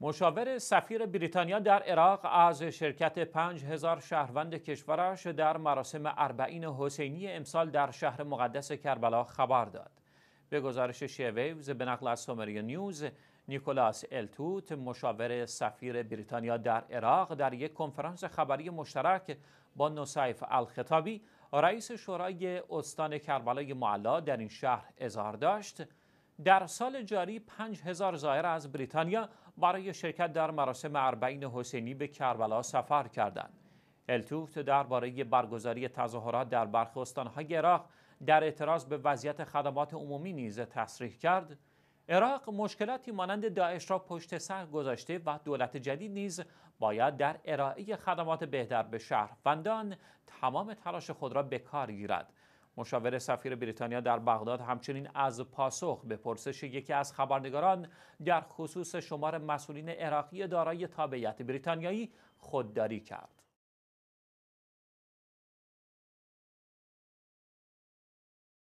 مشاور سفیر بریتانیا در عراق از شرکت 5000 شهروند کشورش در مراسم اربعین حسینی امسال در شهر مقدس کربلا خبر داد. به گزارش شیویوز به نقل از سومری نیوز، نیکولاس التوت مشاور سفیر بریتانیا در عراق در یک کنفرانس خبری مشترک با نصیف الخطابی رئیس شورای استان کربلای معلا در این شهر اظهار داشت در سال جاری 5000 زائر از بریتانیا برای شرکت در مراسم اربعین حسینی به کربلا سفر کردند. التوفت درباره برگزاری تظاهرات در برخی استانهای عراق در اعتراض به وضعیت خدمات عمومی نیز تصریح کرد عراق مشکلاتی مانند داعش را پشت سر گذاشته و دولت جدید نیز باید در ارائه خدمات بهتر به شهروندان تمام تلاش خود را به کار گیرد مشاور سفیر بریتانیا در بغداد همچنین از پاسخ به پرسش یکی از خبرنگاران در خصوص شمار مسئولین عراقی دارای تابعیت بریتانیایی خودداری کرد